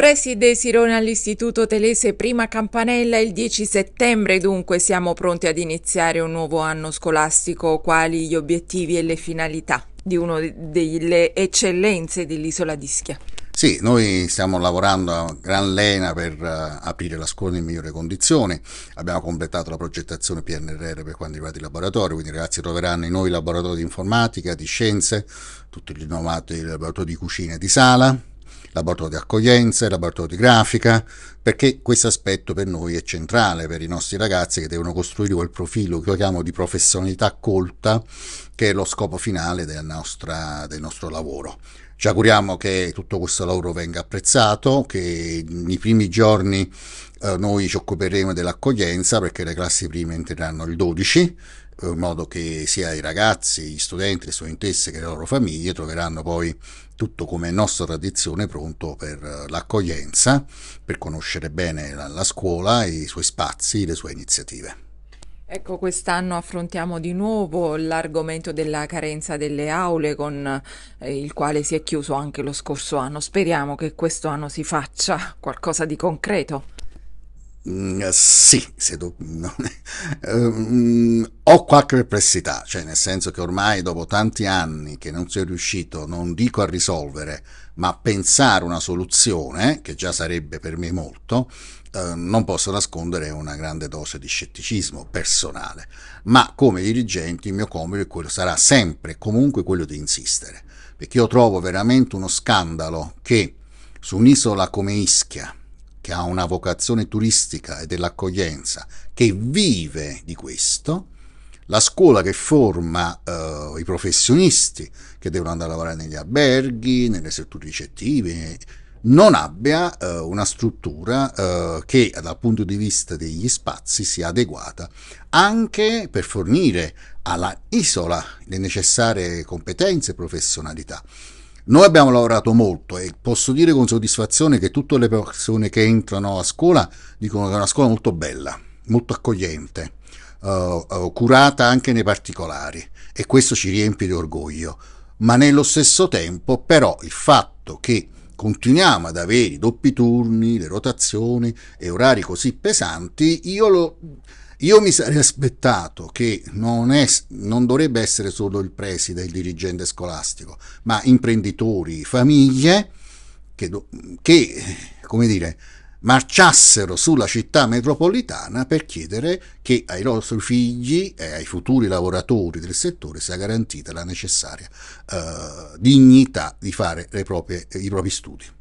Preside Sirone all'Istituto Telese Prima Campanella il 10 settembre, dunque siamo pronti ad iniziare un nuovo anno scolastico, quali gli obiettivi e le finalità di una delle eccellenze dell'isola di Schia? Sì, noi stiamo lavorando a gran lena per uh, aprire la scuola in migliori condizioni. Abbiamo completato la progettazione PNRR per quanto riguarda i laboratori, quindi i ragazzi troveranno i nuovi laboratori di informatica, di scienze, tutti gli innovati laboratori di cucina e di sala, laboratorio di accoglienza, il laboratorio di grafica, perché questo aspetto per noi è centrale, per i nostri ragazzi che devono costruire quel profilo che io chiamo di professionalità colta, che è lo scopo finale del, nostra, del nostro lavoro. Ci auguriamo che tutto questo lavoro venga apprezzato, che nei primi giorni eh, noi ci occuperemo dell'accoglienza perché le classi prime entreranno il 12 in eh, modo che sia i ragazzi, gli studenti, le studentesse che le loro famiglie troveranno poi tutto come nostra tradizione pronto per eh, l'accoglienza, per conoscere bene la, la scuola, i suoi spazi, le sue iniziative. Ecco, quest'anno affrontiamo di nuovo l'argomento della carenza delle aule con eh, il quale si è chiuso anche lo scorso anno. Speriamo che questo anno si faccia qualcosa di concreto. Mm, sì, tu, no, um, ho qualche perplessità, cioè nel senso che ormai dopo tanti anni che non si è riuscito, non dico a risolvere, ma a pensare una soluzione, che già sarebbe per me molto, eh, non posso nascondere una grande dose di scetticismo personale, ma come dirigente il mio compito sarà sempre e comunque quello di insistere, perché io trovo veramente uno scandalo che su un'isola come Ischia, che ha una vocazione turistica e dell'accoglienza, che vive di questo, la scuola che forma uh, i professionisti che devono andare a lavorare negli alberghi, nelle strutture ricettive, non abbia uh, una struttura uh, che dal punto di vista degli spazi sia adeguata anche per fornire alla isola le necessarie competenze e professionalità. Noi abbiamo lavorato molto e posso dire con soddisfazione che tutte le persone che entrano a scuola dicono che è una scuola molto bella, molto accogliente, eh, eh, curata anche nei particolari e questo ci riempie di orgoglio. Ma nello stesso tempo però il fatto che continuiamo ad avere i doppi turni, le rotazioni e orari così pesanti, io lo io mi sarei aspettato che non, è, non dovrebbe essere solo il preside, il dirigente scolastico, ma imprenditori, famiglie che, che come dire, marciassero sulla città metropolitana per chiedere che ai loro figli e ai futuri lavoratori del settore sia garantita la necessaria eh, dignità di fare proprie, i propri studi.